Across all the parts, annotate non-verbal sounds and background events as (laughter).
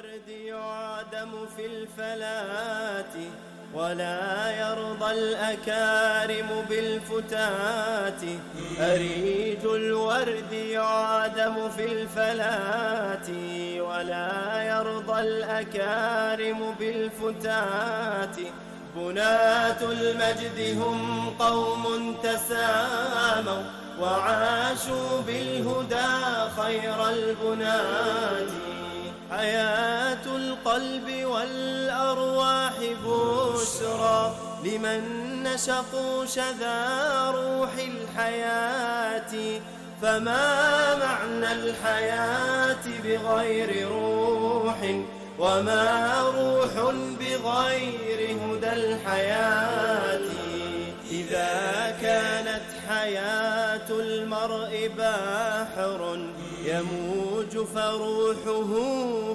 البرد يعدم في الفلات ولا يرضى الأكارم بالفتات أريج الورد يعدم في الفلات ولا يرضى الأكارم بالفتات بنات المجد هم قوم تساموا وعاشوا بالهدى خير البنات حياة القلب والأرواح بشرى لمن نشقوا شذا روح الحياة فما معنى الحياة بغير روح وما روح بغير هدى الحياة إذا كانت حياة المرء بحر يموج فروحه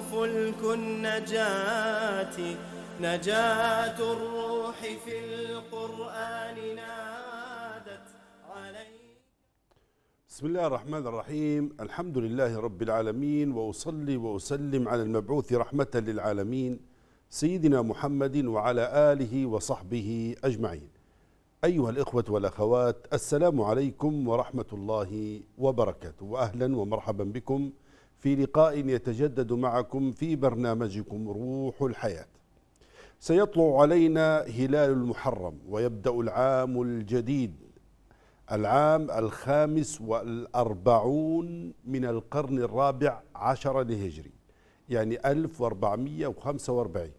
فلك النجاة نجاة الروح في القرآن نادت عليه بسم الله الرحمن الرحيم الحمد لله رب العالمين وأصلي وأسلم على المبعوث رحمة للعالمين سيدنا محمد وعلى آله وصحبه أجمعين أيها الإخوة والأخوات السلام عليكم ورحمة الله وبركاته وأهلا ومرحبا بكم في لقاء يتجدد معكم في برنامجكم روح الحياة سيطلع علينا هلال المحرم ويبدأ العام الجديد العام الخامس والأربعون من القرن الرابع عشر للهجري يعني 1445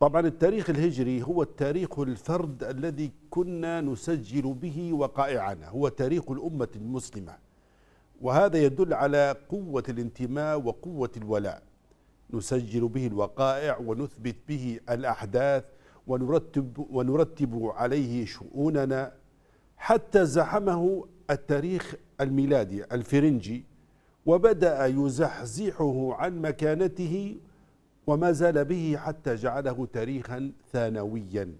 طبعا التاريخ الهجري هو التاريخ الفرد الذي كنا نسجل به وقائعنا هو تاريخ الأمة المسلمة وهذا يدل على قوة الانتماء وقوة الولاء نسجل به الوقائع ونثبت به الأحداث ونرتب, ونرتب عليه شؤوننا حتى زحمه التاريخ الميلادي الفرنجي وبدأ يزحزحه عن مكانته وما زال به حتى جعله تاريخا ثانويا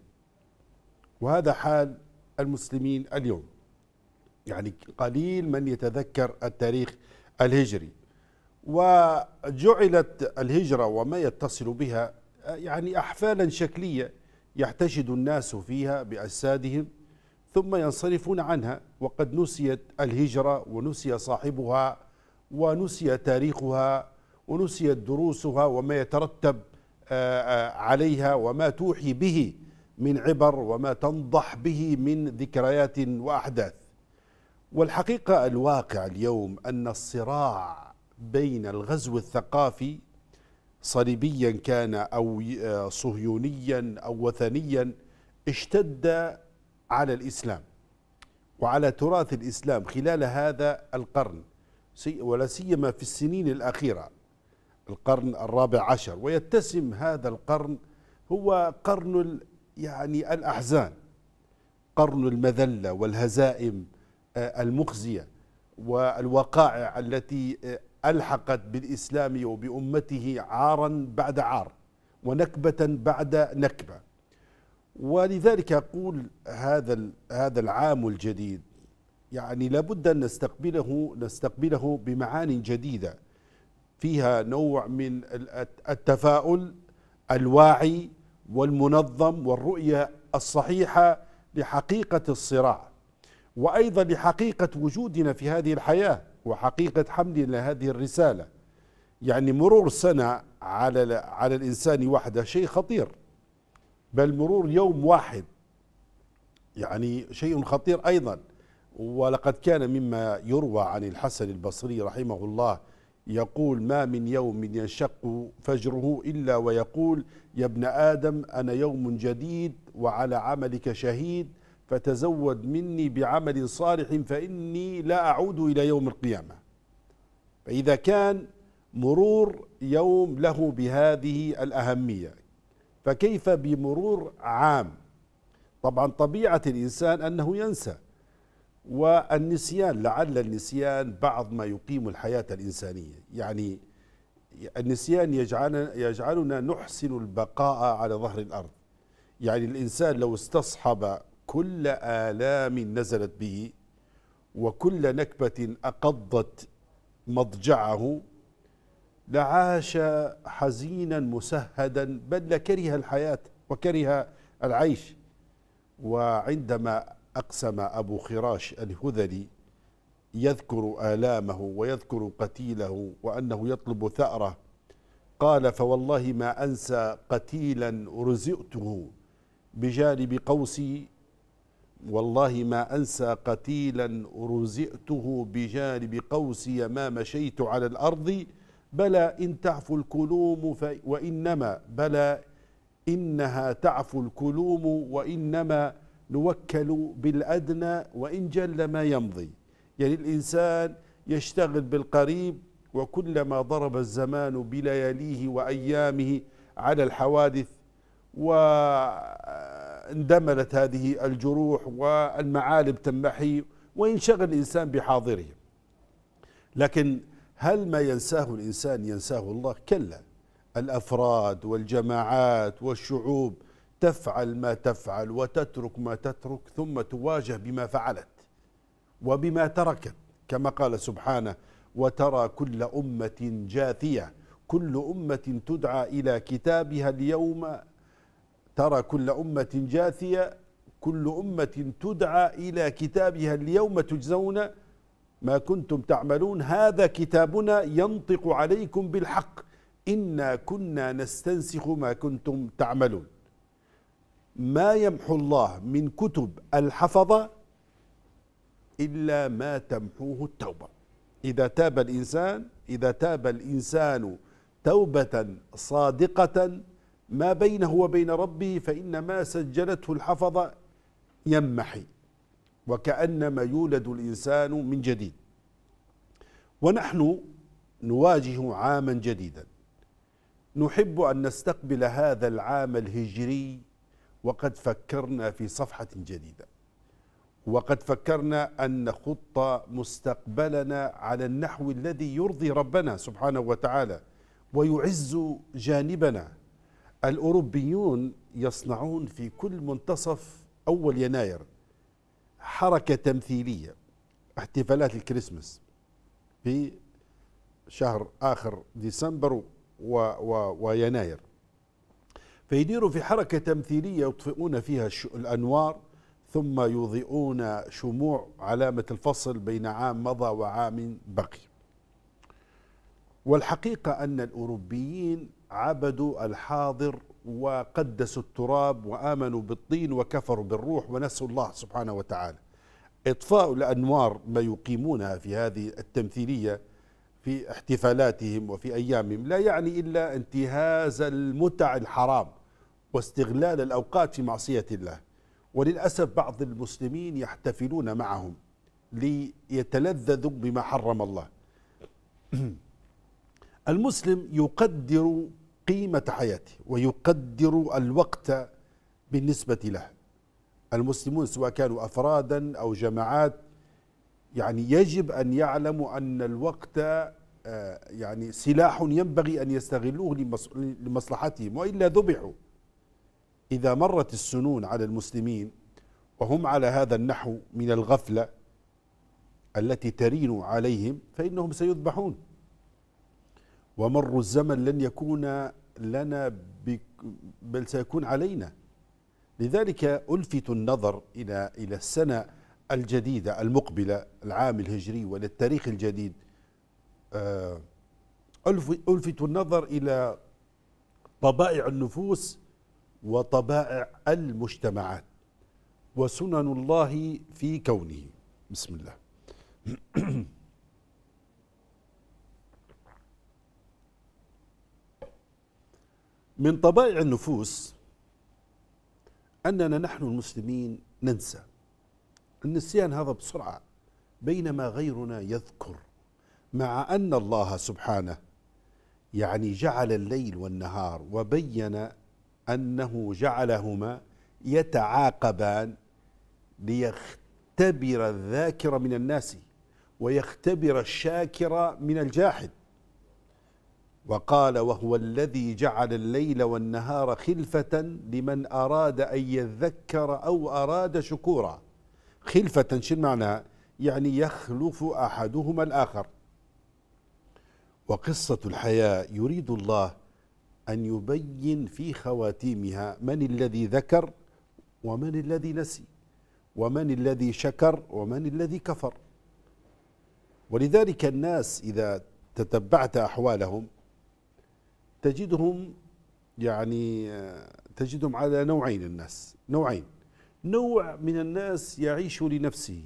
وهذا حال المسلمين اليوم يعني قليل من يتذكر التاريخ الهجري وجعلت الهجرة وما يتصل بها يعني أحفالا شكلية يحتشد الناس فيها بأجسادهم ثم ينصرفون عنها وقد نسيت الهجرة ونسي صاحبها ونسي تاريخها ونسيت دروسها وما يترتب آه، آه، عليها وما توحي به من عبر وما تنضح به من ذكريات واحداث والحقيقه الواقع اليوم ان الصراع بين الغزو الثقافي صليبيا كان او آه، صهيونيا او وثنيا اشتد على الاسلام وعلى تراث الاسلام خلال هذا القرن ولا سيما في السنين الاخيره القرن الرابع عشر ويتسم هذا القرن هو قرن يعني الأحزان قرن المذلة والهزائم آه، المخزية والوقائع التي آه، ألحقت بالإسلام وبأمته عارا بعد عار ونكبة بعد نكبة ولذلك أقول هذا هذا العام الجديد يعني لابد أن نستقبله نستقبله بمعان جديدة فيها نوع من التفاؤل الواعي والمنظم والرؤيه الصحيحه لحقيقه الصراع وايضا لحقيقه وجودنا في هذه الحياه وحقيقه حملنا هذه الرساله يعني مرور سنه على على الانسان وحده شيء خطير بل مرور يوم واحد يعني شيء خطير ايضا ولقد كان مما يروى عن الحسن البصري رحمه الله يقول ما من يوم ينشق فجره إلا ويقول يا ابن آدم أنا يوم جديد وعلى عملك شهيد فتزود مني بعمل صالح فإني لا أعود إلى يوم القيامة فإذا كان مرور يوم له بهذه الأهمية فكيف بمرور عام طبعا طبيعة الإنسان أنه ينسى والنسيان لعل النسيان بعض ما يقيم الحياة الإنسانية يعني النسيان يجعلنا, يجعلنا نحسن البقاء على ظهر الأرض يعني الإنسان لو استصحب كل آلام نزلت به وكل نكبة أقضت مضجعه لعاش حزينا مسهدا بل لكره الحياة وكره العيش وعندما أقسم أبو خراش الهذلي يذكر آلامه ويذكر قتيله وأنه يطلب ثأره قال فوالله ما أنسى قتيلا رزئته بجانب قوسي والله ما أنسى قتيلا رزئته بجانب قوسي ما مشيت على الأرض بلى إن تعفو الكلوم وإنما بلى إنها تعفو الكلوم وإنما نوكل بالأدنى وإن جل ما يمضي يعني الإنسان يشتغل بالقريب وكلما ضرب الزمان بلياليه وأيامه على الحوادث واندملت هذه الجروح والمعالم تمحي وينشغل الإنسان بحاضره لكن هل ما ينساه الإنسان ينساه الله كلا الأفراد والجماعات والشعوب تفعل ما تفعل وتترك ما تترك ثم تواجه بما فعلت وبما تركت كما قال سبحانه وترى كل أمة جاثية كل أمة تدعى إلى كتابها اليوم ترى كل أمة جاثية كل أمة تدعى إلى كتابها اليوم تجزون ما كنتم تعملون هذا كتابنا ينطق عليكم بالحق إنا كنا نستنسخ ما كنتم تعملون ما يمحو الله من كتب الحفظة إلا ما تمحوه التوبة إذا تاب الإنسان إذا تاب الإنسان توبة صادقة ما بينه وبين ربه فإن ما سجلته الحفظة يمحي وكأنما يولد الإنسان من جديد ونحن نواجه عاما جديدا نحب أن نستقبل هذا العام الهجري وقد فكرنا في صفحة جديدة وقد فكرنا أن نخط مستقبلنا على النحو الذي يرضي ربنا سبحانه وتعالى ويعز جانبنا الأوروبيون يصنعون في كل منتصف أول يناير حركة تمثيلية احتفالات الكريسماس في شهر آخر ديسمبر و و ويناير فيديروا في حركة تمثيلية يطفئون فيها الأنوار ثم يضيئون شموع علامة الفصل بين عام مضى وعام بقي والحقيقة أن الأوروبيين عبدوا الحاضر وقدسوا التراب وآمنوا بالطين وكفروا بالروح ونسوا الله سبحانه وتعالى إطفاء الأنوار ما يقيمونها في هذه التمثيلية في احتفالاتهم وفي أيامهم لا يعني إلا انتهاز المتع الحرام واستغلال الأوقات في معصية الله وللأسف بعض المسلمين يحتفلون معهم ليتلذذوا بما حرم الله (clears throat) المسلم يقدر قيمة حياته ويقدر الوقت بالنسبة له المسلمون سواء كانوا أفرادا أو جماعات يعني يجب أن يعلموا أن الوقت آه، يعني سلاح ينبغي أن يستغلوه لمصلحتهم وإلا ذبحوا إذا مرت السنون على المسلمين وهم على هذا النحو من الغفلة التي ترين عليهم فإنهم سيذبحون ومر الزمن لن يكون لنا بل سيكون علينا لذلك ألفت النظر إلى إلى السنة الجديدة المقبلة العام الهجري وللتاريخ الجديد آه، ألفت النظر إلى طبائع النفوس وطبائع المجتمعات وسنن الله في كونه بسم الله (clears throat) من طبائع النفوس أننا نحن المسلمين ننسى النسيان هذا بسرعة بينما غيرنا يذكر مع أن الله سبحانه يعني جعل الليل والنهار وبين أنه جعلهما يتعاقبان ليختبر الذاكر من الناس ويختبر الشاكر من الجاحد وقال وهو الذي جعل الليل والنهار خلفة لمن أراد أن يذكر أو أراد شكورا خلفة شو معناها يعني يخلف أحدهما الآخر وقصة الحياة يريد الله أن يبين في خواتيمها من الذي ذكر ومن الذي نسي ومن الذي شكر ومن الذي كفر ولذلك الناس إذا تتبعت أحوالهم تجدهم يعني آه، تجدهم على نوعين الناس نوعين نوع من الناس يعيش لنفسه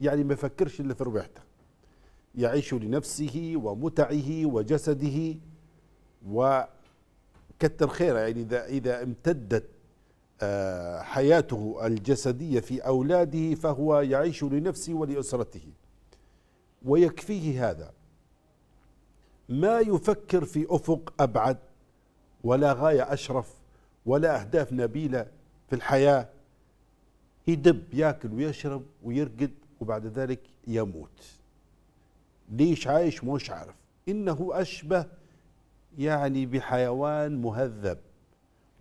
يعني ما يفكرش إلا في ربحته يعيش لنفسه ومتعه وجسده وكتر خيره يعني إذا, إذا امتدت آه، حياته الجسدية في أولاده فهو يعيش لنفسه ولأسرته ويكفيه هذا ما يفكر في أفق أبعد ولا غاية أشرف ولا أهداف نبيلة في الحياة يدب ياكل ويشرب ويرقد وبعد ذلك يموت ليش عايش مش عارف إنه أشبه يعني بحيوان مهذب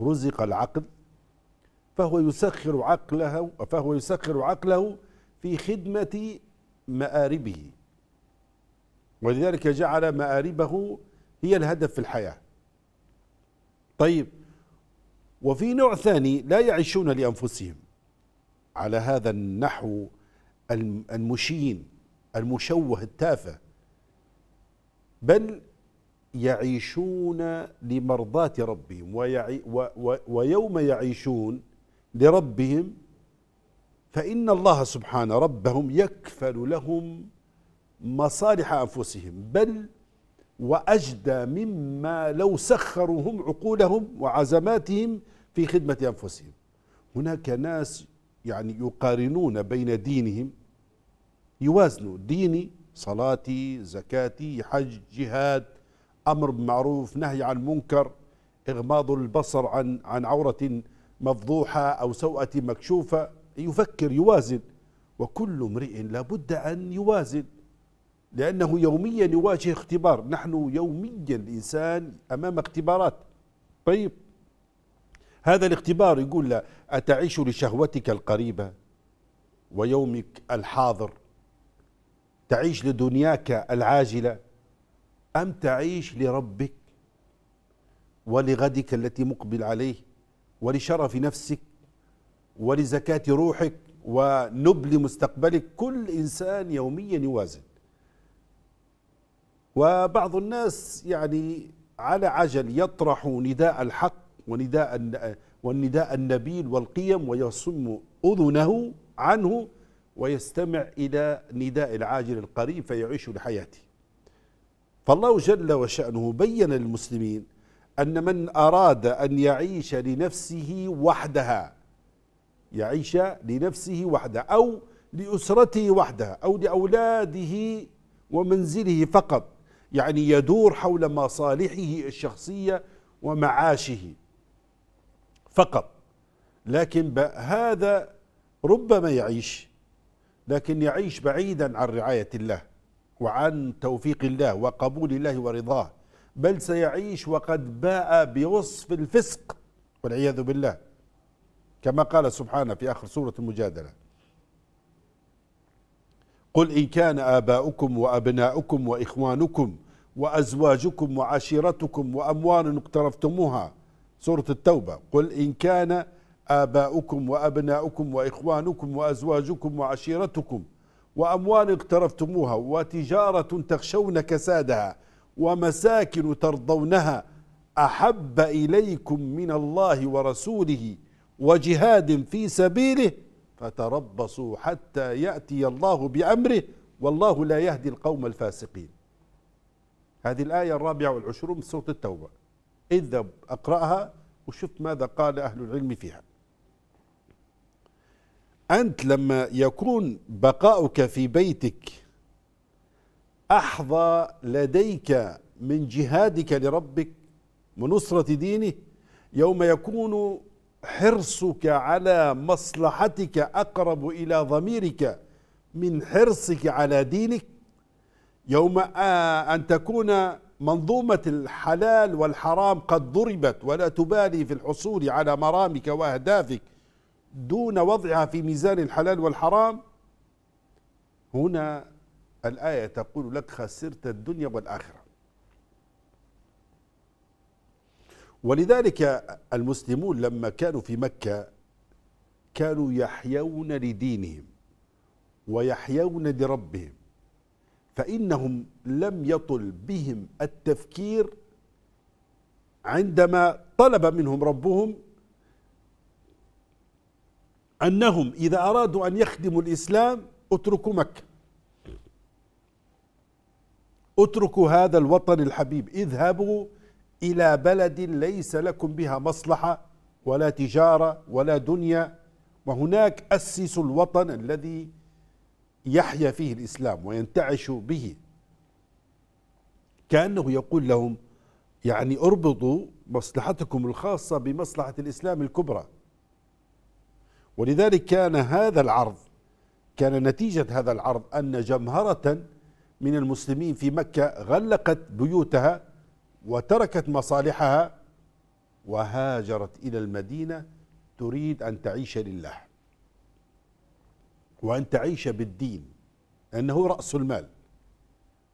رزق العقل فهو يسخر عقله فهو يسخر عقله في خدمة مآربه ولذلك جعل مآربه هي الهدف في الحياة طيب وفي نوع ثاني لا يعيشون لأنفسهم على هذا النحو المشين المشوه التافه بل يعيشون لمرضاة ربهم ويعي و و ويوم يعيشون لربهم فإن الله سبحانه ربهم يكفل لهم مصالح أنفسهم بل وأجدى مما لو سخروا هم عقولهم وعزماتهم في خدمة أنفسهم هناك ناس يعني يقارنون بين دينهم يوازنوا ديني صلاتي زكاتي حج جهاد امر بمعروف نهي عن منكر اغماض البصر عن عن عوره مفضوحه او سوءه مكشوفه يفكر يوازن وكل امرئ لابد ان يوازن لانه يوميا يواجه اختبار نحن يوميا الانسان امام اختبارات طيب هذا الاختبار يقول له أتعيش لشهوتك القريبة ويومك الحاضر تعيش لدنياك العاجلة أم تعيش لربك ولغدك التي مقبل عليه ولشرف نفسك ولزكاة روحك ونبل مستقبلك كل إنسان يوميا يوازن وبعض الناس يعني على عجل يطرح نداء الحق ونداء والنداء النبيل والقيم ويصم أذنه عنه ويستمع إلى نداء العاجل القريب فيعيش لحياته فالله جل وشأنه بين للمسلمين أن من أراد أن يعيش لنفسه وحدها يعيش لنفسه وحدها أو لأسرته وحدها أو لأولاده ومنزله فقط يعني يدور حول مصالحه الشخصية ومعاشه فقط لكن هذا ربما يعيش لكن يعيش بعيدا عن رعاية الله وعن توفيق الله وقبول الله ورضاه بل سيعيش وقد باء بوصف الفسق والعياذ بالله كما قال سبحانه في آخر سورة المجادلة قل إن كان آباؤكم وأبناؤكم وإخوانكم وأزواجكم وعشيرتكم وأموال اقترفتموها سورة التوبة قل إن كان آباؤكم وأبناؤكم وإخوانكم وأزواجكم وعشيرتكم وأموال اقترفتموها وتجارة تخشون كسادها ومساكن ترضونها أحب إليكم من الله ورسوله وجهاد في سبيله فتربصوا حتى يأتي الله بأمره والله لا يهدي القوم الفاسقين هذه الآية الرابعة والعشرون من سورة التوبة إذا أقرأها وشفت ماذا قال أهل العلم فيها أنت لما يكون بقاؤك في بيتك أحظى لديك من جهادك لربك ونصرة دينه يوم يكون حرصك على مصلحتك أقرب إلى ضميرك من حرصك على دينك يوم أن تكون منظومة الحلال والحرام قد ضربت ولا تبالي في الحصول على مرامك وأهدافك دون وضعها في ميزان الحلال والحرام هنا الآية تقول لك خسرت الدنيا والآخرة ولذلك المسلمون لما كانوا في مكة كانوا يحيون لدينهم ويحيون لربهم فإنهم لم يطل بهم التفكير عندما طلب منهم ربهم أنهم إذا أرادوا أن يخدموا الإسلام اتركوا مكة اتركوا هذا الوطن الحبيب اذهبوا إلى بلد ليس لكم بها مصلحة ولا تجارة ولا دنيا وهناك أسسوا الوطن الذي يحيا فيه الإسلام وينتعش به كأنه يقول لهم يعني اربطوا مصلحتكم الخاصة بمصلحة الإسلام الكبرى ولذلك كان هذا العرض كان نتيجة هذا العرض أن جمهرة من المسلمين في مكة غلقت بيوتها وتركت مصالحها وهاجرت إلى المدينة تريد أن تعيش لله وأن تعيش بالدين أنه رأس المال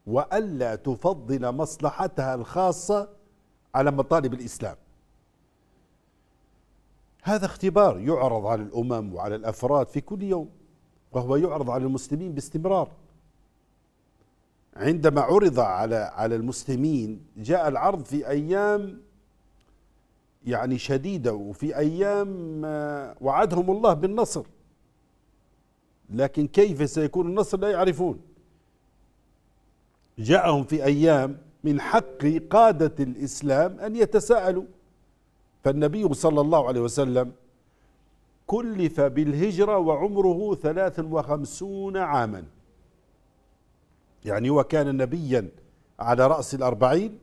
وألا تفضل مصلحتها الخاصة على مطالب الإسلام هذا اختبار يعرض على الأمم وعلى الأفراد في كل يوم وهو يعرض على المسلمين باستمرار عندما عرض على على المسلمين جاء العرض في أيام يعني شديدة وفي أيام آه، وعدهم الله بالنصر لكن كيف سيكون النصر لا يعرفون جاءهم في أيام من حق قادة الإسلام أن يتساءلوا فالنبي صلى الله عليه وسلم كلف بالهجرة وعمره ثلاث وخمسون عاما يعني هو كان نبيا على رأس الأربعين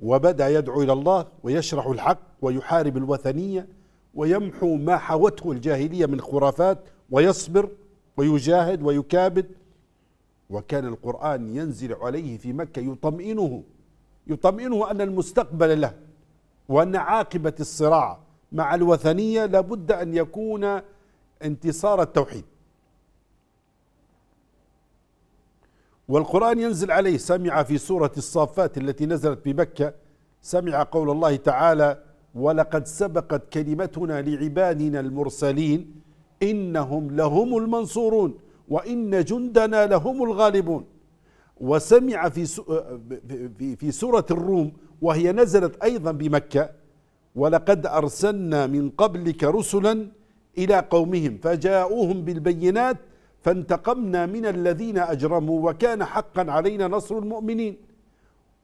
وبدأ يدعو إلى الله ويشرح الحق ويحارب الوثنية ويمحو ما حوته الجاهلية من خرافات ويصبر ويجاهد ويكابد وكان القرآن ينزل عليه في مكة يطمئنه يطمئنه أن المستقبل له وأن عاقبة الصراع مع الوثنية لابد أن يكون انتصار التوحيد والقرآن ينزل عليه سمع في سورة الصافات التي نزلت بمكة سمع قول الله تعالى ولقد سبقت كلمتنا لعبادنا المرسلين إنهم لهم المنصورون وإن جندنا لهم الغالبون وسمع في في في سورة الروم وهي نزلت أيضا بمكة ولقد أرسلنا من قبلك رسلا إلى قومهم فجاءوهم بالبينات فانتقمنا من الذين أجرموا وكان حقا علينا نصر المؤمنين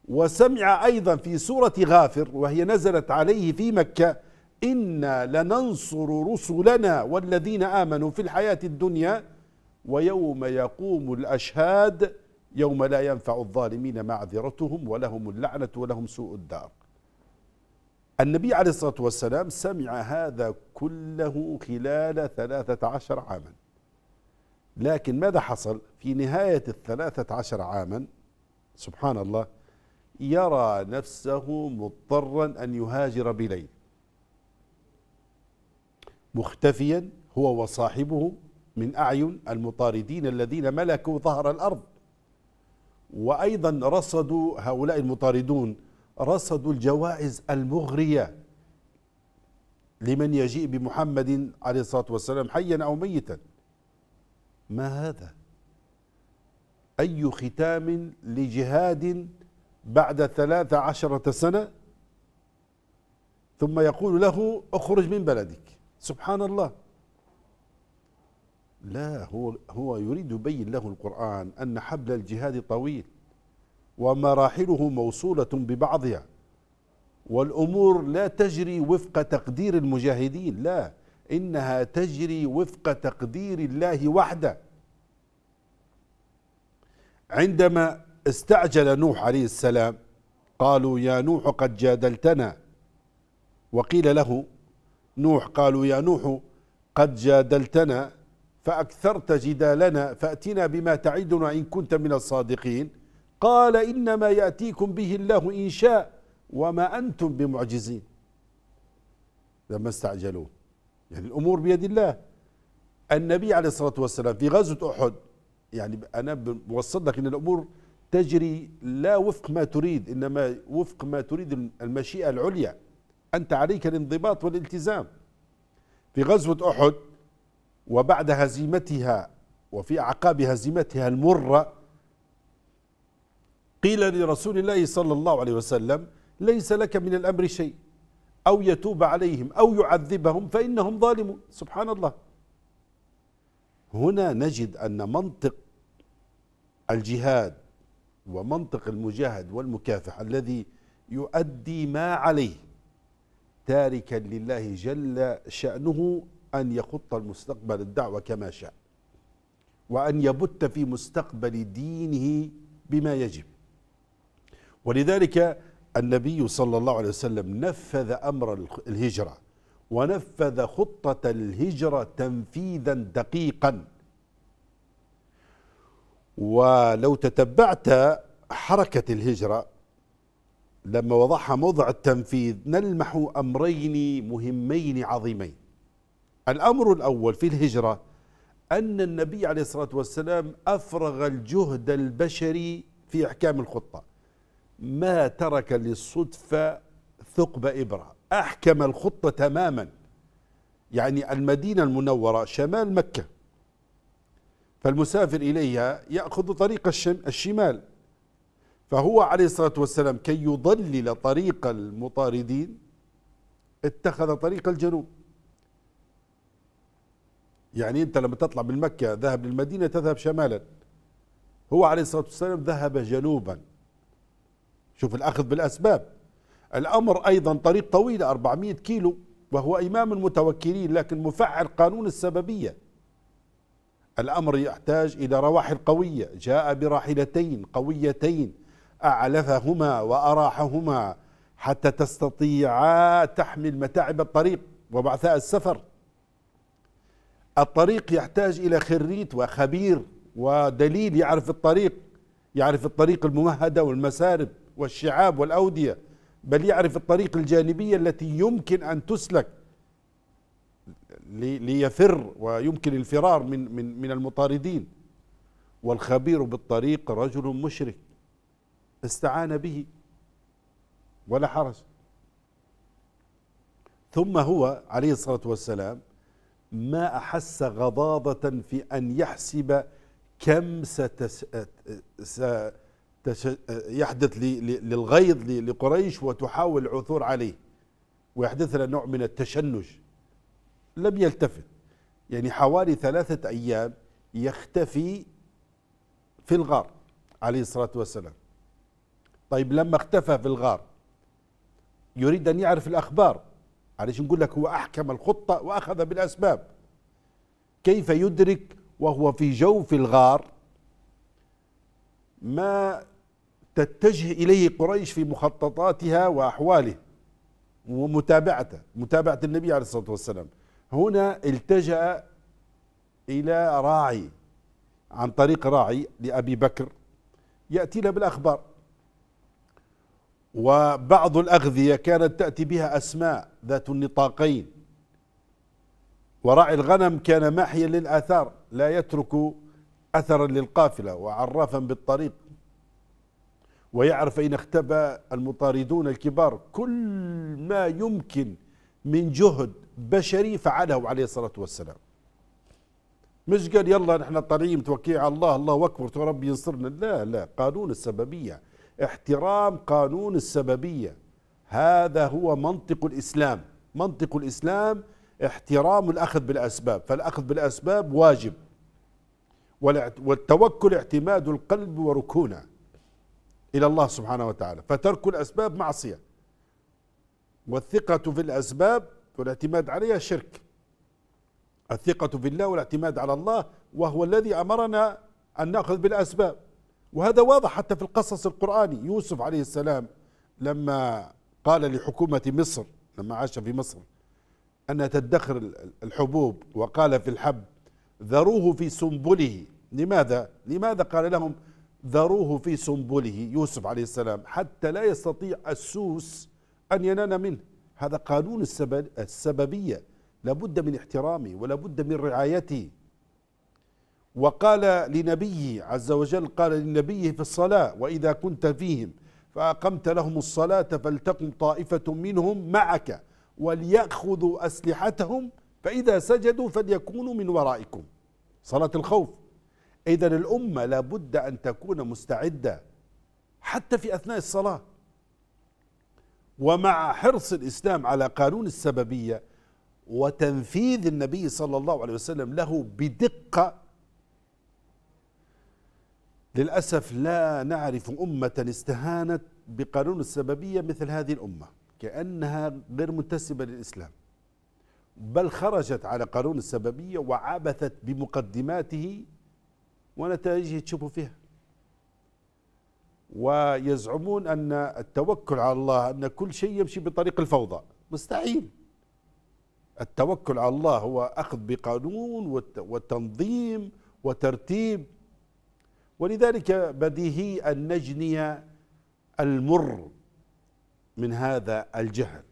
وسمع أيضا في سورة غافر وهي نزلت عليه في مكة إنا لننصر رسلنا والذين آمنوا في الحياة الدنيا ويوم يقوم الأشهاد يوم لا ينفع الظالمين معذرتهم ولهم اللعنة ولهم سوء الدار النبي عليه الصلاة والسلام سمع هذا كله خلال ثلاثة عشر عاما لكن ماذا حصل في نهاية الثلاثة عشر عاما سبحان الله يرى نفسه مضطرا أن يهاجر بليل مختفيا هو وصاحبه من أعين المطاردين الذين ملكوا ظهر الأرض وأيضا رصدوا هؤلاء المطاردون رصدوا الجوائز المغرية لمن يجيء بمحمد عليه الصلاة والسلام حيا أو ميتا ما هذا أي ختام لجهاد بعد ثلاث عشرة سنة ثم يقول له اخرج من بلدك سبحان الله لا هو هو يريد يبين له القرآن أن حبل الجهاد طويل ومراحله موصولة ببعضها والأمور لا تجري وفق تقدير المجاهدين لا إنها تجري وفق تقدير الله وحده عندما استعجل نوح عليه السلام قالوا يا نوح قد جادلتنا وقيل له نوح قالوا يا نوح قد جادلتنا فأكثرت جدالنا فأتنا بما تعدنا إن كنت من الصادقين قال إنما يأتيكم به الله إن شاء وما أنتم بمعجزين لما استعجلوا يعني الأمور بيد الله النبي عليه الصلاة والسلام في غزوة أحد يعني أنا بوصل لك أن الأمور تجري لا وفق ما تريد إنما وفق ما تريد المشيئة العليا أنت عليك الانضباط والالتزام في غزوة أحد وبعد هزيمتها وفي أعقاب هزيمتها المرة قيل لرسول الله صلى الله عليه وسلم ليس لك من الأمر شيء أو يتوب عليهم أو يعذبهم فإنهم ظالمون سبحان الله هنا نجد أن منطق الجهاد ومنطق المجاهد والمكافح الذي يؤدي ما عليه تاركا لله جل شأنه أن يخط المستقبل الدعوة كما شاء وأن يبت في مستقبل دينه بما يجب ولذلك النبي صلى الله عليه وسلم نفذ أمر الهجرة ونفذ خطة الهجرة تنفيذا دقيقا ولو تتبعت حركة الهجرة لما وضعها موضع التنفيذ نلمح امرين مهمين عظيمين. الامر الاول في الهجره ان النبي عليه الصلاه والسلام افرغ الجهد البشري في احكام الخطه. ما ترك للصدفه ثقب ابره، احكم الخطه تماما. يعني المدينه المنوره شمال مكه. فالمسافر اليها ياخذ طريق الشمال فهو عليه الصلاة والسلام كي يضلل طريق المطاردين اتخذ طريق الجنوب يعني أنت لما تطلع من مكة ذهب للمدينة تذهب شمالا هو عليه الصلاة والسلام ذهب جنوبا شوف الأخذ بالأسباب الأمر أيضا طريق طويل 400 كيلو وهو إمام المتوكلين لكن مفعل قانون السببية الأمر يحتاج إلى رواحل قوية جاء براحلتين قويتين أعلفهما وأراحهما حتى تستطيعا تحمل متاعب الطريق وبعثاء السفر الطريق يحتاج إلى خريت وخبير ودليل يعرف الطريق يعرف الطريق الممهدة والمسارب والشعاب والأودية بل يعرف الطريق الجانبية التي يمكن أن تسلك ليفر ويمكن الفرار من من من المطاردين والخبير بالطريق رجل مشرك فاستعان به ولا حرج ثم هو عليه الصلاة والسلام ما أحس غضاضة في أن يحسب كم ستس... يحدث للغيظ لقريش وتحاول العثور عليه ويحدث لنا نوع من التشنج لم يلتفت يعني حوالي ثلاثة أيام يختفي في الغار عليه الصلاة والسلام طيب لما اختفى في الغار يريد أن يعرف الأخبار علشان نقول لك هو أحكم الخطة وأخذ بالأسباب كيف يدرك وهو في جوف الغار ما تتجه إليه قريش في مخططاتها وأحواله ومتابعته متابعة النبي عليه الصلاة والسلام هنا التجأ إلى راعي عن طريق راعي لأبي بكر يأتي له بالأخبار وبعض الأغذية كانت تأتي بها أسماء ذات النطاقين وراعي الغنم كان ماحيا للآثار لا يترك أثرا للقافلة وعرافا بالطريق ويعرف أين اختبى المطاردون الكبار كل ما يمكن من جهد بشري فعله عليه الصلاة والسلام مش قال يلا نحن طالعين متوكلين على الله الله أكبر ربي ينصرنا لا لا قانون السببية احترام قانون السببية هذا هو منطق الإسلام منطق الإسلام احترام الأخذ بالأسباب فالأخذ بالأسباب واجب والتوكل اعتماد القلب وركونه إلى الله سبحانه وتعالى فترك الأسباب معصية والثقة في الأسباب والاعتماد عليها شرك الثقة في الله والاعتماد على الله وهو الذي أمرنا أن نأخذ بالأسباب وهذا واضح حتى في القصص القرآني يوسف عليه السلام لما قال لحكومة مصر لما عاش في مصر أن تدخر الحبوب وقال في الحب ذروه في سنبله لماذا؟ لماذا قال لهم ذروه في سنبله يوسف عليه السلام حتى لا يستطيع السوس أن ينال منه هذا قانون السببية لابد من احترامه ولابد من رعايته وقال لنبيه عز وجل قال لنبيه في الصلاة وإذا كنت فيهم فأقمت لهم الصلاة فلتقم طائفة منهم معك وليأخذوا أسلحتهم فإذا سجدوا فليكونوا من ورائكم صلاة الخوف إذا الأمة لابد أن تكون مستعدة حتى في أثناء الصلاة ومع حرص الإسلام على قانون السببية وتنفيذ النبي صلى الله عليه وسلم له بدقة للأسف لا نعرف أمة استهانت بقانون السببية مثل هذه الأمة كأنها غير منتسبة للإسلام بل خرجت على قانون السببية وعبثت بمقدماته ونتائجه تشوفوا فيها ويزعمون أن التوكل على الله أن كل شيء يمشي بطريق الفوضى مستحيل التوكل على الله هو أخذ بقانون وتنظيم وترتيب ولذلك بديهي أن نجني المر من هذا الجهل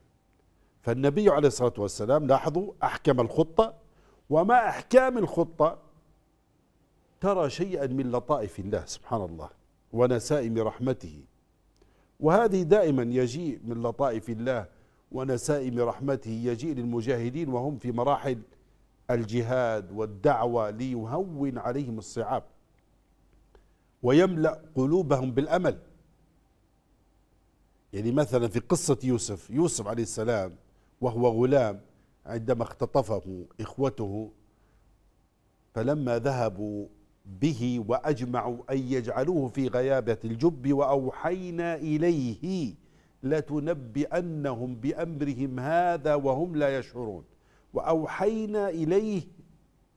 فالنبي عليه الصلاة والسلام لاحظوا أحكم الخطة وما أحكام الخطة ترى شيئا من لطائف الله سبحان الله ونسائم رحمته وهذه دائما يجيء من لطائف الله ونسائم رحمته يجيء للمجاهدين وهم في مراحل الجهاد والدعوة ليهون عليهم الصعاب ويملأ قلوبهم بالأمل يعني مثلا في قصة يوسف يوسف عليه السلام وهو غلام عندما اختطفه إخوته فلما ذهبوا به وأجمعوا أن يجعلوه في غيابة الجب وأوحينا إليه لتنبئنهم بأمرهم هذا وهم لا يشعرون وأوحينا إليه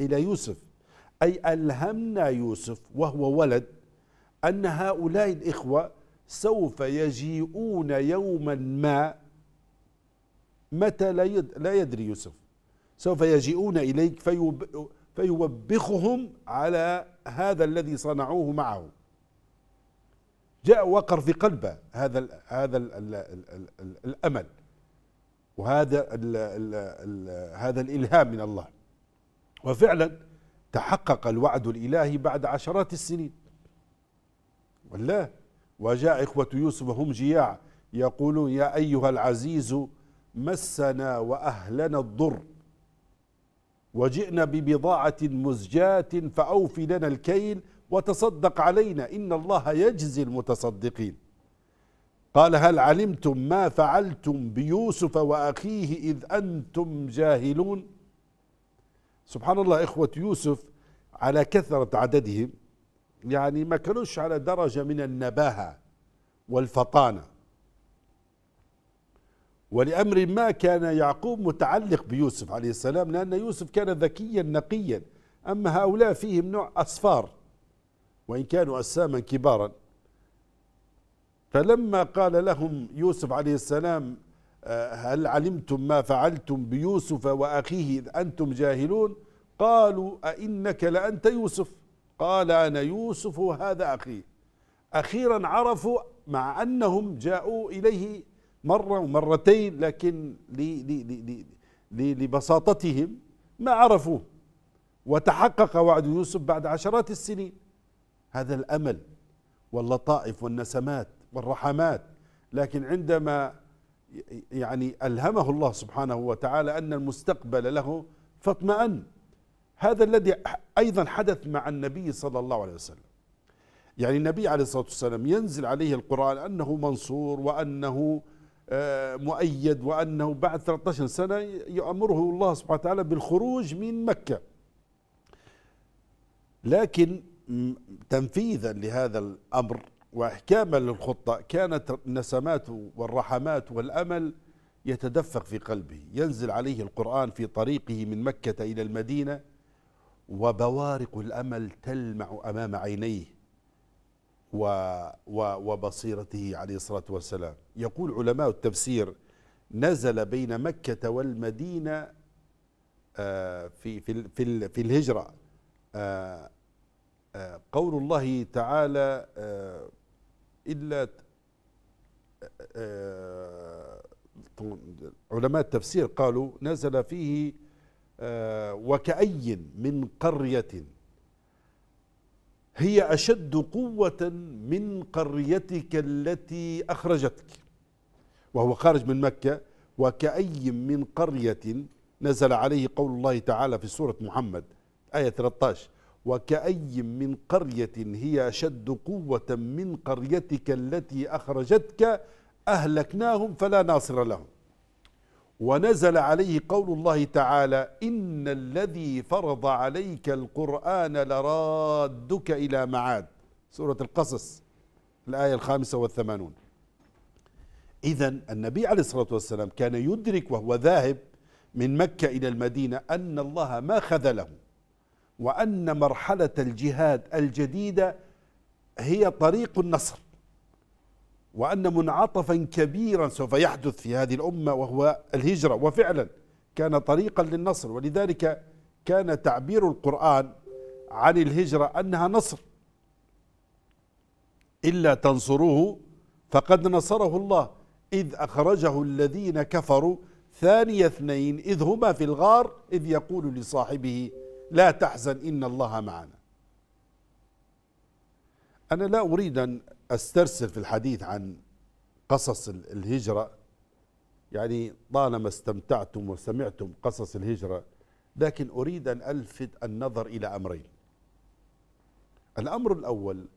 إلى يوسف أي ألهمنا يوسف وهو ولد أن هؤلاء الإخوة سوف يجيئون يوما ما متى لا, لا يدري يوسف سوف يجيئون إليك فيوب فيوبخهم على هذا الذي صنعوه معه جاء وقر في قلبه هذا الـ هذا الـ الـ الـ الـ الامل وهذا الـ الـ الـ هذا الالهام من الله وفعلا تحقق الوعد الالهي بعد عشرات السنين ولا وجاء إخوة يوسف وهم جياع يقولوا يا أيها العزيز مسنا وأهلنا الضر وجئنا ببضاعة مزجاة فأوفي لنا الكيل وتصدق علينا إن الله يجزي المتصدقين قال هل علمتم ما فعلتم بيوسف وأخيه إذ أنتم جاهلون سبحان الله إخوة يوسف على كثرة عددهم يعني ما كانوش على درجة من النباهة والفطانة ولأمر ما كان يعقوب متعلق بيوسف عليه السلام لأن يوسف كان ذكيا نقيا أما هؤلاء فيهم نوع أصفار وإن كانوا أساما كبارا فلما قال لهم يوسف عليه السلام آه، هل علمتم ما فعلتم بيوسف وأخيه إذ أنتم جاهلون قالوا أئنك لأنت يوسف قال أنا يوسف هذا أخي أخيرا عرفوا مع أنهم جاءوا إليه مرة ومرتين لكن لبساطتهم ما عرفوا وتحقق وعد يوسف بعد عشرات السنين هذا الأمل واللطائف والنسمات والرحمات لكن عندما يعني ألهمه الله سبحانه وتعالى أن المستقبل له فاطمأن هذا الذي أيضا حدث مع النبي صلى الله عليه وسلم يعني النبي عليه الصلاة والسلام ينزل عليه القرآن أنه منصور وأنه آه، مؤيد وأنه بعد 13 سنة يأمره الله سبحانه وتعالى بالخروج من مكة لكن تنفيذا لهذا الأمر وإحكاما للخطة كانت النسمات والرحمات والأمل يتدفق في قلبه ينزل عليه القرآن في طريقه من مكة إلى المدينة وبوارق الأمل تلمع أمام عينيه و وبصيرته عليه الصلاة والسلام يقول علماء التفسير نزل بين مكة والمدينة آه، في في في في الهجرة آه، آه، قول الله تعالى إلا علماء التفسير قالوا نزل فيه آه، وكأي من قرية هي أشد قوة من قريتك التي أخرجتك وهو خارج من مكة وكأي من قرية نزل عليه قول الله تعالى في سورة محمد آية 13 وكأي من قرية هي أشد قوة من قريتك التي أخرجتك أهلكناهم فلا ناصر لهم ونزل عليه قول الله تعالى إن الذي فرض عليك القرآن لرادك إلى معاد سورة القصص الآية الخامسة والثمانون إذا النبي عليه الصلاة والسلام كان يدرك وهو ذاهب من مكة إلى المدينة أن الله ما خذله وأن مرحلة الجهاد الجديدة هي طريق النصر وأن منعطفا كبيرا سوف يحدث في هذه الأمة وهو الهجرة وفعلا كان طريقا للنصر ولذلك كان تعبير القرآن عن الهجرة أنها نصر إلا تنصروه فقد نصره الله إذ أخرجه الذين كفروا ثاني اثنين إذ هما في الغار إذ يقول لصاحبه لا تحزن إن الله معنا أنا لا أريد أن استرسل في الحديث عن قصص الهجره يعني طالما استمتعتم وسمعتم قصص الهجره لكن اريد ان الفت النظر الى امرين الامر الاول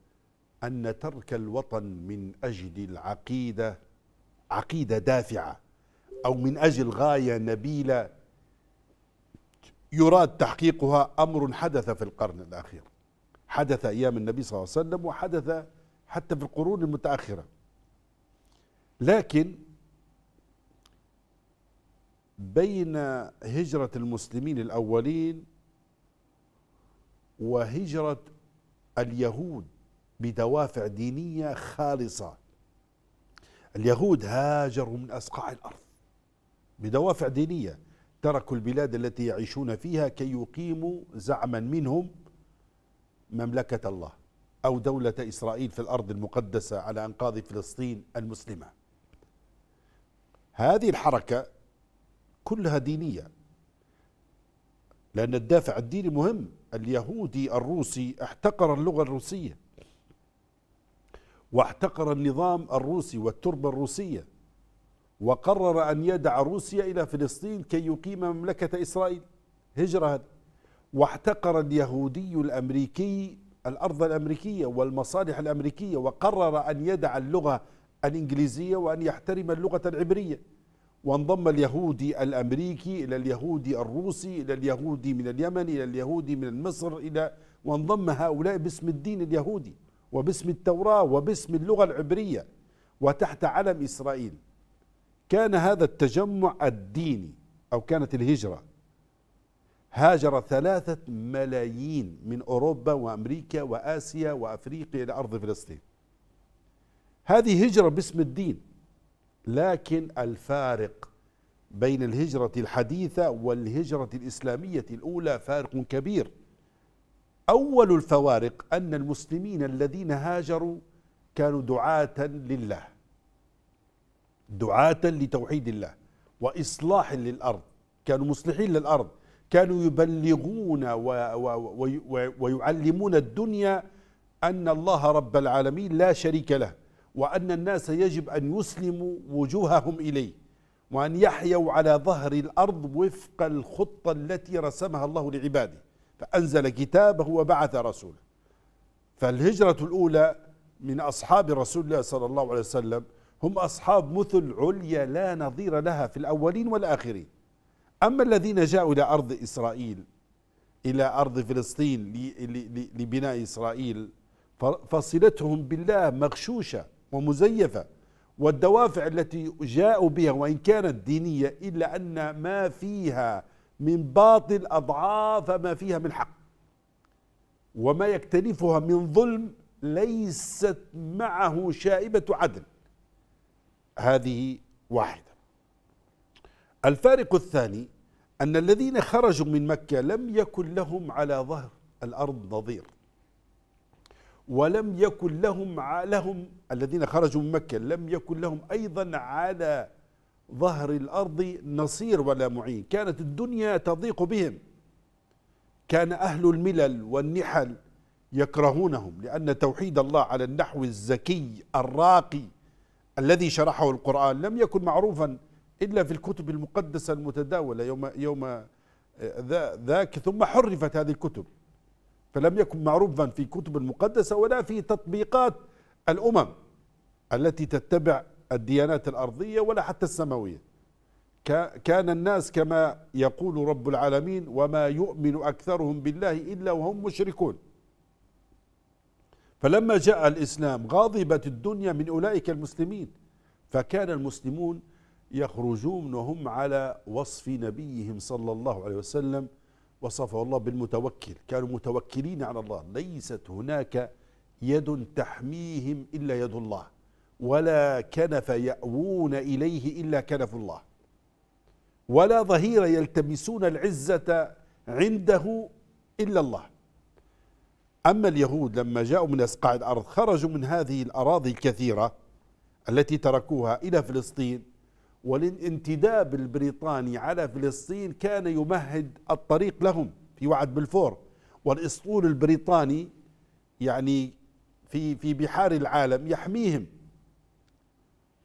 ان ترك الوطن من اجل العقيده عقيده دافعه او من اجل غايه نبيله يراد تحقيقها امر حدث في القرن الاخير حدث ايام النبي صلى الله عليه وسلم وحدث حتى في القرون المتأخرة لكن بين هجرة المسلمين الأولين وهجرة اليهود بدوافع دينية خالصة اليهود هاجروا من أسقاع الأرض بدوافع دينية تركوا البلاد التي يعيشون فيها كي يقيموا زعما منهم مملكة الله أو دولة إسرائيل في الأرض المقدسة على أنقاض فلسطين المسلمة هذه الحركة كلها دينية لأن الدافع الديني مهم اليهودي الروسي احتقر اللغة الروسية واحتقر النظام الروسي والتربة الروسية وقرر أن يدع روسيا إلى فلسطين كي يقيم مملكة إسرائيل هجرة هذه واحتقر اليهودي الأمريكي الأرض الأمريكية والمصالح الأمريكية وقرر أن يدع اللغة الإنجليزية وأن يحترم اللغة العبرية وانضم اليهودي الأمريكي إلى اليهودي الروسي إلى اليهودي من اليمن إلى اليهودي من مصر إلى وانضم هؤلاء باسم الدين اليهودي وباسم التوراة وباسم اللغة العبرية وتحت علم إسرائيل كان هذا التجمع الديني أو كانت الهجرة هاجر ثلاثة ملايين من أوروبا وأمريكا وآسيا وأفريقيا إلى أرض فلسطين هذه هجرة باسم الدين لكن الفارق بين الهجرة الحديثة والهجرة الإسلامية الأولى فارق كبير أول الفوارق أن المسلمين الذين هاجروا كانوا دعاة لله دعاة لتوحيد الله وإصلاح للأرض كانوا مصلحين للأرض كانوا يبلغون ويعلمون الدنيا أن الله رب العالمين لا شريك له وأن الناس يجب أن يسلموا وجوههم إليه وأن يحيوا على ظهر الأرض وفق الخطة التي رسمها الله لعباده فأنزل كتابه وبعث رسوله فالهجرة الأولى من أصحاب رسول الله صلى الله عليه وسلم هم أصحاب مثل عليا لا نظير لها في الأولين والآخرين أما الذين جاءوا إلى أرض إسرائيل إلى أرض فلسطين لبناء إسرائيل فصلتهم بالله مغشوشة ومزيفة والدوافع التي جاءوا بها وإن كانت دينية إلا أن ما فيها من باطل أضعاف ما فيها من حق وما يكتنفها من ظلم ليست معه شائبة عدل هذه واحدة الفارق الثاني أن الذين خرجوا من مكة لم يكن لهم على ظهر الأرض نظير ولم يكن لهم لهم الذين خرجوا من مكة لم يكن لهم أيضا على ظهر الأرض نصير ولا معين كانت الدنيا تضيق بهم كان أهل الملل والنحل يكرهونهم لأن توحيد الله على النحو الزكي الراقي الذي شرحه القرآن لم يكن معروفا إلا في الكتب المقدسة المتداولة يوم يوم آه، ذاك ثم حرفت هذه الكتب فلم يكن معروفا في كتب المقدسة ولا في تطبيقات الأمم التي تتبع الديانات الأرضية ولا حتى السماوية كان الناس كما يقول رب العالمين وما يؤمن أكثرهم بالله إلا وهم مشركون فلما جاء الإسلام غاضبت الدنيا من أولئك المسلمين فكان المسلمون يخرجون وهم على وصف نبيهم صلى الله عليه وسلم وصفه الله بالمتوكل كانوا متوكلين على الله ليست هناك يد تحميهم إلا يد الله ولا كنف يأوون إليه إلا كنف الله ولا ظهير يلتمسون العزة عنده إلا الله أما اليهود لما جاءوا من أسقاع الأرض خرجوا من هذه الأراضي الكثيرة التي تركوها إلى فلسطين وللانتداب البريطاني على فلسطين كان يمهد الطريق لهم في وعد بالفور والاسطول البريطاني يعني في في بحار العالم يحميهم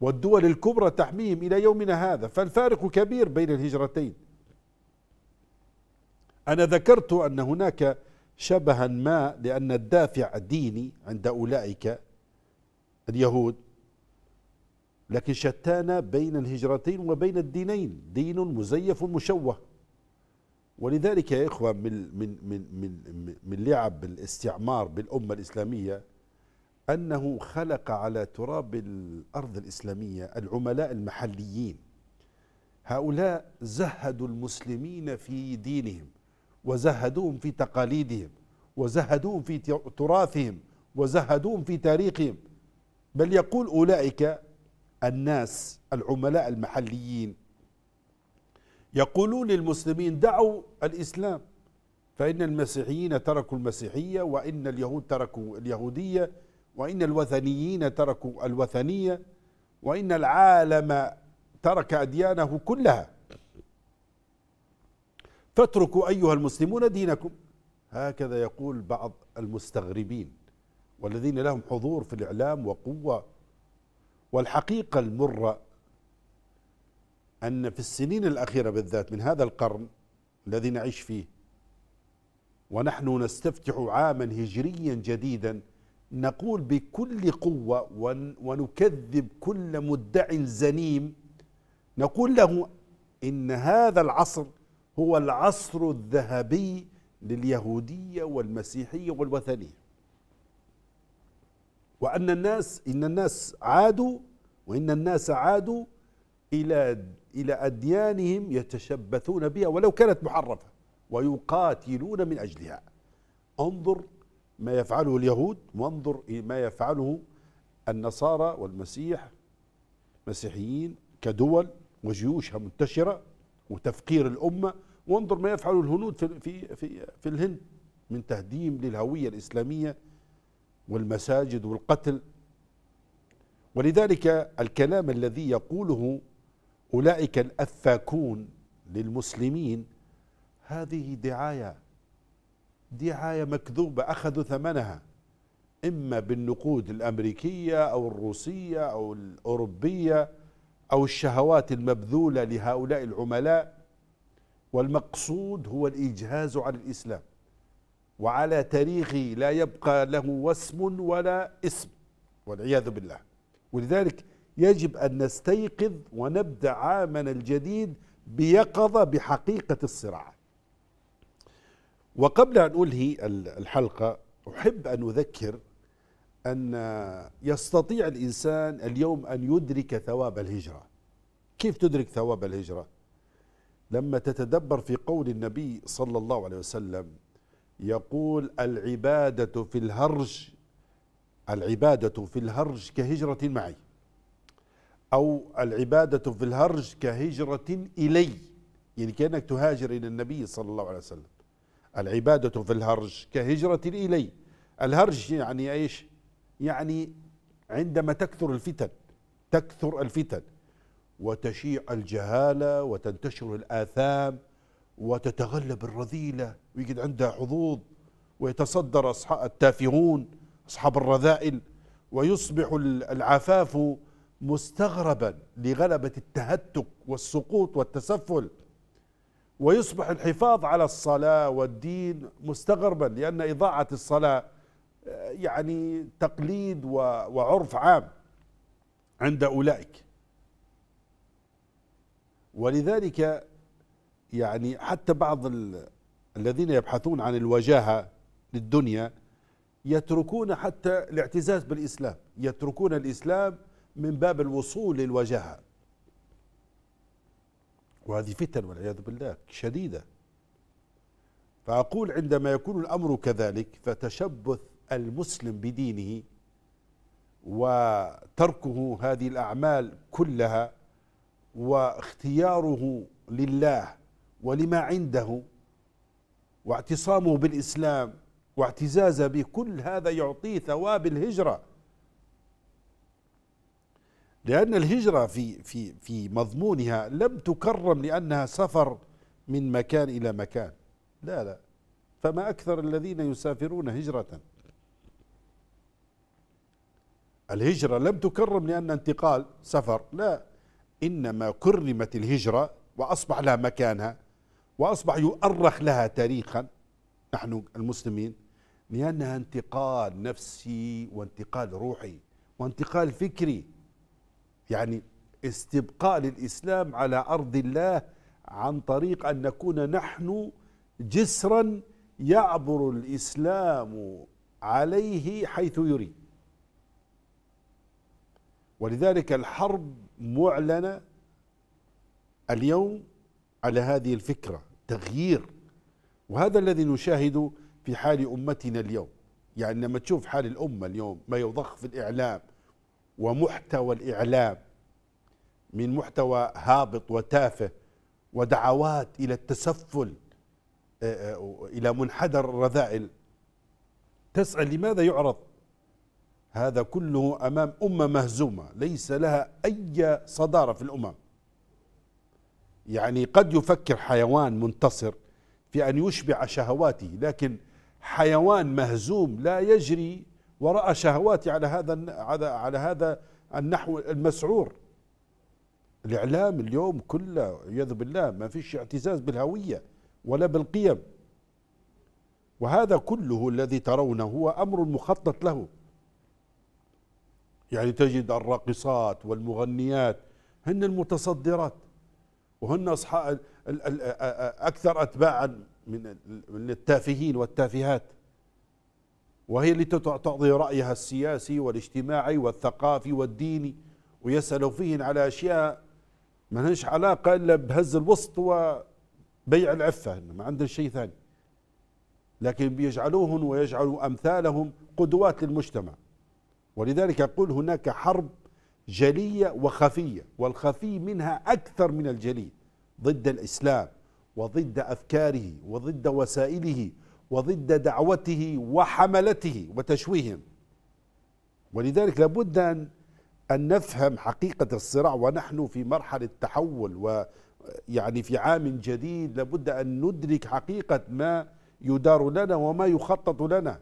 والدول الكبرى تحميهم الى يومنا هذا فالفارق كبير بين الهجرتين انا ذكرت ان هناك شبها ما لان الدافع الديني عند اولئك اليهود لكن شتان بين الهجرتين وبين الدينين دين مزيف مشوه ولذلك يا إخوة من, من, من, من, من لعب الاستعمار بالأمة الإسلامية أنه خلق على تراب الأرض الإسلامية العملاء المحليين هؤلاء زهدوا المسلمين في دينهم وزهدوهم في تقاليدهم وزهدوهم في تراثهم وزهدوهم في تاريخهم بل يقول أولئك الناس العملاء المحليين يقولون للمسلمين دعوا الإسلام فإن المسيحيين تركوا المسيحية وإن اليهود تركوا اليهودية وإن الوثنيين تركوا الوثنية وإن العالم ترك أديانه كلها فاتركوا أيها المسلمون دينكم هكذا يقول بعض المستغربين والذين لهم حضور في الإعلام وقوة والحقيقة المرة أن في السنين الأخيرة بالذات من هذا القرن الذي نعيش فيه ونحن نستفتح عاما هجريا جديدا نقول بكل قوة ونكذب كل مدع زنيم نقول له إن هذا العصر هو العصر الذهبي لليهودية والمسيحية والوثنية وأن الناس إن الناس عادوا وإن الناس عادوا إلى إلى أديانهم يتشبثون بها ولو كانت محرفة ويقاتلون من أجلها انظر ما يفعله اليهود وانظر ما يفعله النصارى والمسيح مسيحيين كدول وجيوشها منتشرة وتفقير الأمة وانظر ما يفعله الهنود في, في, في, في الهند من تهديم للهوية الإسلامية والمساجد والقتل ولذلك الكلام الذي يقوله أولئك الأفاكون للمسلمين هذه دعاية دعاية مكذوبة أخذوا ثمنها إما بالنقود الأمريكية أو الروسية أو الأوروبية أو الشهوات المبذولة لهؤلاء العملاء والمقصود هو الإجهاز على الإسلام وعلى تاريخه لا يبقى له وسم ولا اسم والعياذ بالله ولذلك يجب أن نستيقظ ونبدأ عامنا الجديد بيقظة بحقيقة الصراع وقبل أن أنهي الحلقة أحب أن أذكر أن يستطيع الإنسان اليوم أن يدرك ثواب الهجرة كيف تدرك ثواب الهجرة؟ لما تتدبر في قول النبي صلى الله عليه وسلم يقول العبادة في الهرج العبادة في الهرج كهجرة معي أو العبادة في الهرج كهجرة إلي يعني كأنك تهاجر إلى النبي صلى الله عليه وسلم العبادة في الهرج كهجرة إلي الهرج يعني إيش يعني عندما تكثر الفتن تكثر الفتن وتشيع الجهالة وتنتشر الآثام وتتغلب الرذيلة ويجد عندها حظوظ ويتصدر أصحاب التافهون أصحاب الرذائل ويصبح العفاف مستغربا لغلبة التهتك والسقوط والتسفل ويصبح الحفاظ على الصلاة والدين مستغربا لأن إضاعة الصلاة آه، يعني تقليد وعرف عام عند أولئك ولذلك يعني حتى بعض الذين يبحثون عن الوجاهة للدنيا يتركون حتى الاعتزاز بالإسلام يتركون الإسلام من باب الوصول للوجاهة وهذه فتن والعياذ بالله شديدة فأقول عندما يكون الأمر كذلك فتشبث المسلم بدينه وتركه هذه الأعمال كلها واختياره لله ولما عنده واعتصامه بالإسلام واعتزازه به كل هذا يعطيه ثواب الهجرة لأن الهجرة في في في مضمونها لم تكرم لأنها سفر من مكان إلى مكان لا لا فما أكثر الذين يسافرون هجرة الهجرة لم تكرم لأن انتقال سفر لا إنما كرمت الهجرة وأصبح لها مكانها وأصبح يؤرخ لها تاريخا نحن المسلمين لأنها انتقال نفسي وانتقال روحي وانتقال فكري يعني استبقاء للإسلام على أرض الله عن طريق أن نكون نحن جسرا يعبر الإسلام عليه حيث يريد ولذلك الحرب معلنة اليوم على هذه الفكرة تغيير وهذا الذي نشاهده في حال أمتنا اليوم يعني لما تشوف حال الأمة اليوم ما يضخ في الإعلام ومحتوى الإعلام من محتوى هابط وتافه ودعوات إلى التسفل آه، آه، إلى منحدر الرذائل تسأل لماذا يعرض هذا كله أمام أمة مهزومة ليس لها أي صدارة في الأمم يعني قد يفكر حيوان منتصر في أن يشبع شهواته لكن حيوان مهزوم لا يجري وراء شهواته على هذا على على هذا النحو المسعور الإعلام اليوم كله عياذ بالله ما فيش اعتزاز بالهوية ولا بالقيم وهذا كله الذي ترونه هو أمر مخطط له يعني تجد الراقصات والمغنيات هن المتصدرات وهن أصحاب أكثر أتباعا من من التافهين والتافهات وهي اللي تعطي رأيها السياسي والاجتماعي والثقافي والديني ويسألوا فيهن على أشياء ما لهاش علاقة إلا بهز الوسط وبيع العفة ما عندهم شيء ثاني لكن بيجعلوهن ويجعلوا أمثالهم قدوات للمجتمع ولذلك أقول هناك حرب جلية وخفية والخفي منها أكثر من الجلي ضد الإسلام وضد أفكاره وضد وسائله وضد دعوته وحملته وتشويههم ولذلك لابد أن أن نفهم حقيقة الصراع ونحن في مرحلة تحول ويعني في عام جديد لابد أن ندرك حقيقة ما يدار لنا وما يخطط لنا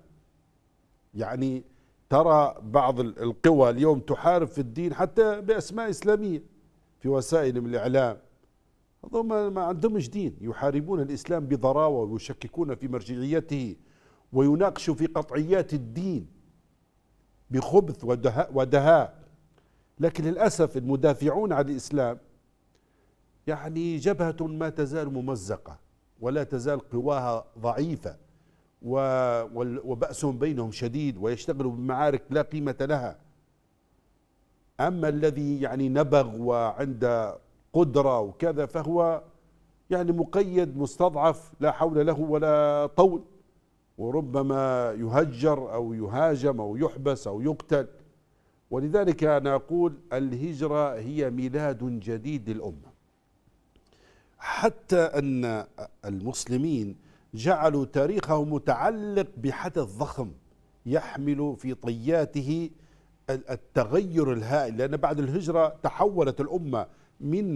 يعني ترى بعض القوى اليوم تحارب في الدين حتى بأسماء إسلامية في وسائل الإعلام هذوما ما عندهمش دين يحاربون الإسلام بضراوة ويشككون في مرجعيته ويناقشوا في قطعيات الدين بخبث ودهاء, ودهاء لكن للأسف المدافعون عن الإسلام يعني جبهة ما تزال ممزقة ولا تزال قواها ضعيفة وبأسهم بينهم شديد ويشتغلوا بمعارك لا قيمة لها أما الذي يعني نبغ وعنده قدرة وكذا فهو يعني مقيد مستضعف لا حول له ولا طول وربما يهجر أو يهاجم أو يحبس أو يقتل ولذلك أنا أقول الهجرة هي ميلاد جديد للأمة حتى أن المسلمين جعلوا تاريخه متعلق بحدث ضخم يحمل في طياته التغير الهائل لأن بعد الهجرة تحولت الأمة من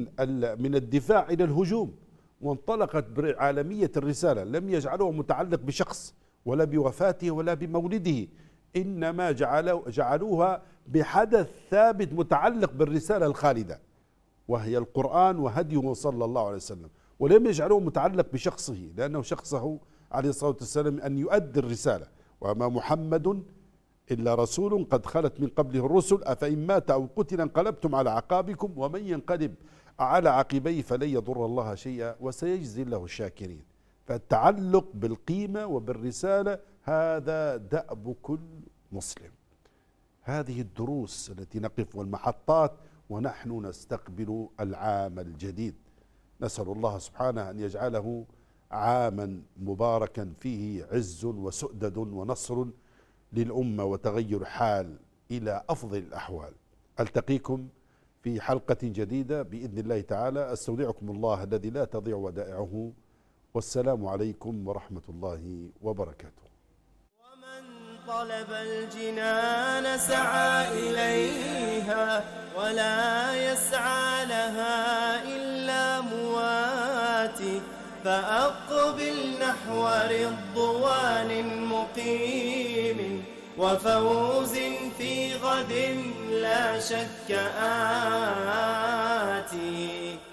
من الدفاع إلى الهجوم وانطلقت بعالمية الرسالة لم يجعله متعلق بشخص ولا بوفاته ولا بمولده إنما جعلوا جعلوها بحدث ثابت متعلق بالرسالة الخالدة وهي القرآن وهديه صلى الله عليه وسلم ولم يجعله متعلق بشخصه لأنه شخصه عليه الصلاة والسلام أن يؤدي الرسالة وما محمد إلا رسول قد خلت من قبله الرسل أفإن مات أو قتل انقلبتم على عقابكم ومن ينقلب على عقبيه فلن يضر الله شيئا وسيجزي الله الشاكرين فالتعلق بالقيمة وبالرسالة هذا دأب كل مسلم هذه الدروس التي نقف والمحطات ونحن نستقبل العام الجديد نسأل الله سبحانه أن يجعله عاما مباركا فيه عز وسؤدد ونصر للأمة وتغير حال إلى أفضل الأحوال ألتقيكم في حلقة جديدة بإذن الله تعالى أستودعكم الله الذي لا تضيع ودائعه والسلام عليكم ورحمة الله وبركاته طلب الجنان سعى إليها ولا يسعى لها إلا مواتي فأقبل نحو رضوان مقيم وفوز في غد لا شك آتي